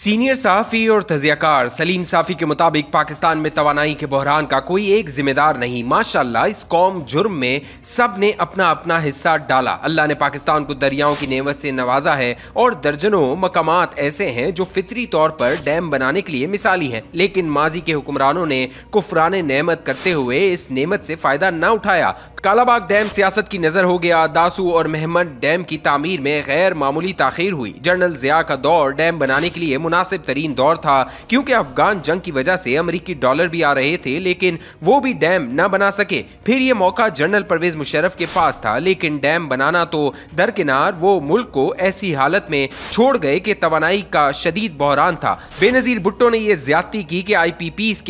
senior सहाफ़ी और तजियाकार सलीम साफ़ी के मुताबिक पाकिस्तान में तोानाई के बहरान का कोई एक जिम्मेदार नहीं माशाल्लाह इस कौम जुर्म में सब ने अपना अपना हिस्सा डाला अल्लाह ने पाकिस्तान को दरियाओं की नेवत से नवाजा है और दर्जनों मकाम ऐसे हैं जो फितरी तौर पर डैम बनाने के लिए मिसाली हैं लेकिन माजी के हुक्मरानों ने कुफरान नमत करते हुए इस नेमत से फ़ायदा न उठाया कालाबाग डैम सियासत की नज़र हो गया दासू और मेहमद डैम की तमीर में गैर मामूली तखिर हुई जनरल ज़िया का दौर डैम बनाने के लिए मुनासिब तरीन दौर था क्योंकि अफगान जंग की वजह से अमरीकी डॉलर भी आ रहे थे लेकिन वो भी डैम न बना सके फिर ये मौका जनरल परवेज मुशरफ के पास था लेकिन डैम बनाना तो दरकिनार वो मुल्क को ऐसी हालत में छोड़ गए कि तोानाई का शदीद बहरान था बेनज़ीर भुट्टो ने यह ज्यादती की कि आई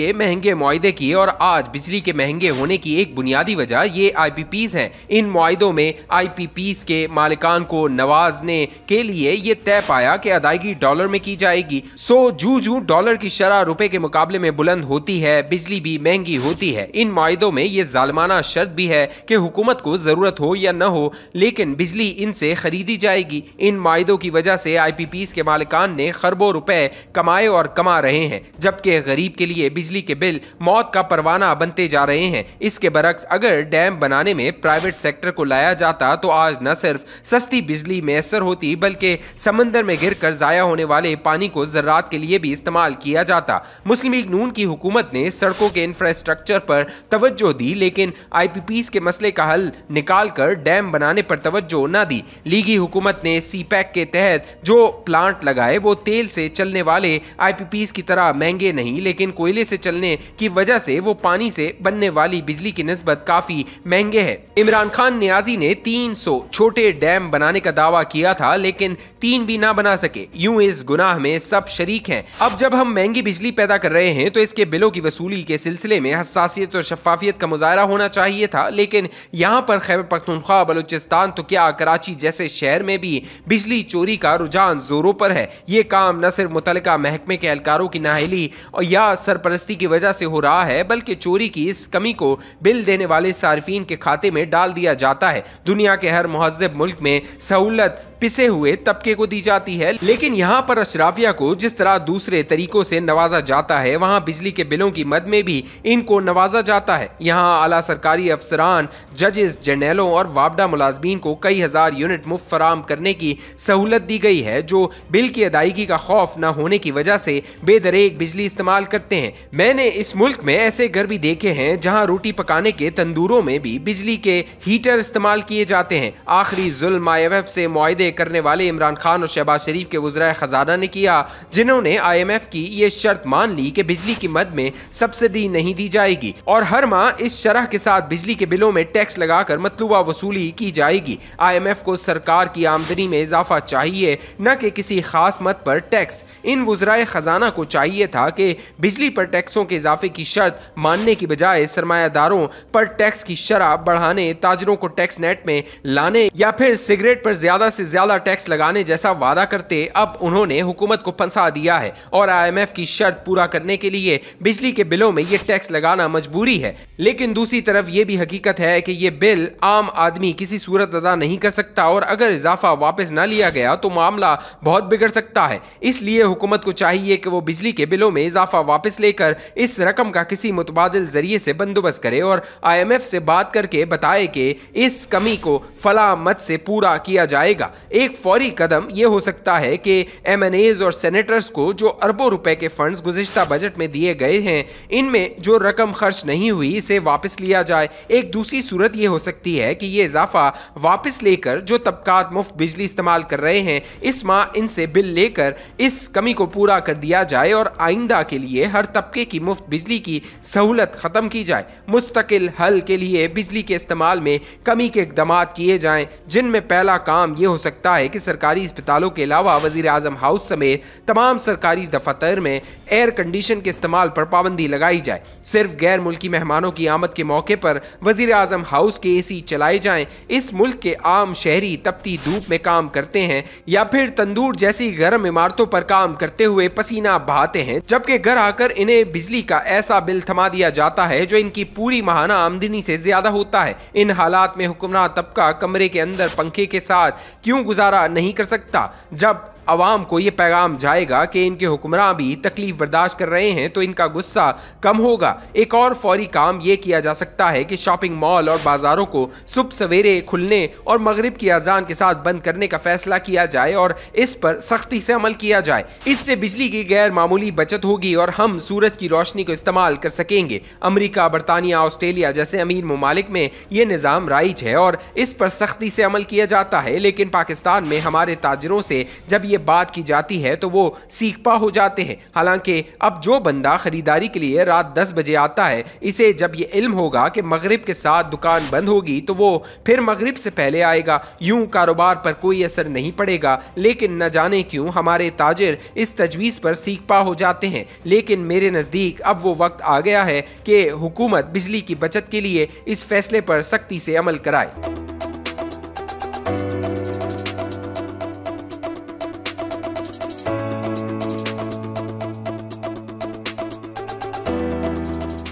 के महंगे माहे किए और आज बिजली के महंगे होने की एक बुनियादी वजह ये आई हैं इन माहों में आई के मालिकान को नवाजने के लिए ये तय पाया कि अदायगी डॉलर में की जाएगी जाएगी सो जू जू डॉलर की शराह रुपए के मुकाबले में बुलंद होती है बिजली भी महंगी होती है इन माहों में ये जालमाना शर्त भी है कि हुकूमत को जरूरत हो या न हो लेकिन बिजली इनसे खरीदी जाएगी इन माहों की वजह से आई के मालिकान ने खरबों रुपए कमाए और कमा रहे हैं जबकि गरीब के लिए बिजली के बिल मौत का परवाना बनते जा रहे हैं इसके बरक्स अगर डैम बनाने में प्राइवेट सेक्टर को लाया जाता तो आज न सिर्फ सस्ती बिजली मैसर होती बल्कि समंदर में गिर कर जाया होने वाले पानी को को ज़रात के लिए भी इस्तेमाल किया जाता मुस्लिम लीग नून की हुकूमत ने सड़कों के इंफ्रास्ट्रक्चर पर तवज्जो दी लेकिन आईपीपीस के मसले का हल निकाल कर डैम बनाने पर तवज्जो न दी लीगी हुकूमत ने सी के तहत जो प्लांट लगाए वो तेल से चलने वाले आईपीपीस की तरह महंगे नहीं लेकिन कोयले से चलने की वजह से वो पानी से बनने वाली बिजली की नस्बत काफी महंगे है इमरान खान न्याजी ने 300 छोटे डैम बनाने का दावा किया था लेकिन तीन भी ना बना सके यूं इस गुनाह में सब शरीक हैं अब जब हम महंगी बिजली पैदा कर रहे हैं तो इसके बिलों की वसूली के सिलसिले में हसासीत और शफाफियत का मुजाहरा होना चाहिए था लेकिन यहाँ पर खैबर पख्तनख्वा बलोचिस्तान तो क्या कराची जैसे शहर में भी बिजली चोरी का रुझान जोरों पर है ये काम न सिर्फ मुतल महकमे के एहलकारों की नाहली और या सरपरस्ती की वजह से हो रहा है बल्कि चोरी की इस कमी को बिल देने वाले सार्फिन के खाते में डाल दिया जाता है दुनिया के हर महजब मुल्क में सहूलत पिसे हुए तबके को दी जाती है लेकिन यहाँ पर अशराफिया को जिस तरह दूसरे तरीकों से नवाजा जाता है वहाँ बिजली के बिलों की मद में भी इनको नवाजा जाता है यहाँ आला सरकारी अफसरान जजेस जर्नैलों और वापडा मुलाजमीन को कई हज़ार यूनिट मुफ्त फराम करने की सहूलत दी गई है जो बिल की अदायगी का खौफ न होने की वजह से बेदरेक बिजली इस्तेमाल करते हैं मैंने इस मुल्क में ऐसे घर भी देखे हैं जहाँ रोटी पकाने के तंदूरों में भी बिजली के हीटर इस्तेमाल किए जाते हैं आखिरी जुल्म आई से माहदे तय करने वाले इमरान खान और शहबाज शरीफ के वज्रा खजाना ने किया जिन्होंने आई एम एफ की ये शर्त मान ली की बिजली की मद में सब्सिडी नहीं दी जाएगी और हर माह इस शरह के साथ बिजली के बिलों में टैक्स लगाकर मतलूबा वसूली की जाएगी आई एम एफ को सरकार की आमदनी में इजाफा चाहिए न कि किसी खास मत पर टैक्स इन वज्राय खजाना को चाहिए था कि बिजली पर टैक्सों के इजाफे की शर्त मानने की बजाय सरमायादारों पर टैक्स की शराब बढ़ाने ताजरों को टैक्स नेट में लाने या फिर सिगरेट पर ज्यादा से ज्यादा ज्यादा टैक्स लगाने जैसा वादा करते अब उन्होंने हुकूमत को फंसा दिया है और आईएमएफ की शर्त पूरा करने के लिए बिजली के बिलों में ये टैक्स लगाना मजबूरी है लेकिन दूसरी तरफ ये भी हकीकत है कि ये बिल आम आदमी किसी सूरत अदा नहीं कर सकता और अगर इजाफा वापस ना लिया गया तो मामला बहुत बिगड़ सकता है इसलिए हुकूमत को चाहिए कि वो बिजली के बिलों में इजाफा वापस लेकर इस रकम का किसी मुतबादल जरिए से बंदोबस्त करे और आईएमएफ से बात करके बताए कि इस कमी को फला मत से पूरा किया जाएगा एक फौरी कदम ये हो सकता है कि एम और सेनेटर्स को जो अरबों रुपए के फंड्स गुजशत बजट में दिए गए हैं इनमें जो रकम खर्च नहीं हुई इसे वापस लिया जाए एक दूसरी सूरत ये हो सकती है कि ये इजाफा वापस लेकर जो तबकात मुफ्त बिजली इस्तेमाल कर रहे हैं इस माह इनसे बिल लेकर इस कमी को पूरा कर दिया जाए और आइंदा के लिए हर तबके की मुफ्त बिजली की सहूलत ख़त्म की जाए मुस्तकिल हल के लिए बिजली के इस्तेमाल में कमी के इकदाम किए जाएँ जिनमें पहला काम ये हो सकता सकता है कि सरकारी अस्पतालों के अलावा वजीर आजम हाउस समेत तमाम सरकारी दफातर में एयर कंडीशन के इस्तेमाल पर पाबंदी लगाई जाए सिर्फ गैर मुल्की मेहमानों की आमद के मौके पर वजीर आजम हाउस के ए सी चलाए जाएँ इस मुल्क के आम शहरी तपती धूप में काम करते हैं या फिर तंदूर जैसी गर्म इमारतों पर काम करते हुए पसीना बहाते हैं जबकि घर आकर इन्हें बिजली का ऐसा बिल थमा दिया जाता है जो इनकी पूरी महाना आमदनी से ज्यादा होता है इन हालात में हुक्मरान तबका कमरे के अंदर पंखे के साथ क्यों गुजारा नहीं कर सकता जब आवाम को यह पैगाम जाएगा कि इनके हुक्मरान भी तकलीफ बर्दाश्त कर रहे हैं तो इनका गुस्सा कम होगा एक और फौरी काम यह किया जा सकता है कि शॉपिंग मॉल और बाजारों को सुबह सवेरे खुलने और मगरिब की अजान के साथ बंद करने का फैसला किया जाए और इस पर सख्ती से अमल किया जाए इससे बिजली की गैर मामूली बचत होगी और हम सूरज की रोशनी को इस्तेमाल कर सकेंगे अमरीका बरतानिया ऑस्ट्रेलिया जैसे अमीर ममालिक में यह निज़ाम राइज है और इस पर सख्ती से अमल किया जाता है लेकिन पाकिस्तान पाकिस्तान में हमारे ताजरों से जब ये बात की जाती है तो वो सीखपा हो जाते हैं हालांकि अब जो बंदा ख़रीदारी के लिए रात दस बजे आता है इसे जब ये इल्म होगा कि मगरब के साथ दुकान बंद होगी तो वो फिर मगरब से पहले आएगा यूं कारोबार पर कोई असर नहीं पड़ेगा लेकिन न जाने क्यों हमारे ताजर इस तजवीज़ पर सीखपा हो जाते हैं लेकिन मेरे नज़दीक अब वो वक्त आ गया है कि हुकूमत बिजली की बचत के लिए इस फैसले पर सख्ती से अमल कराए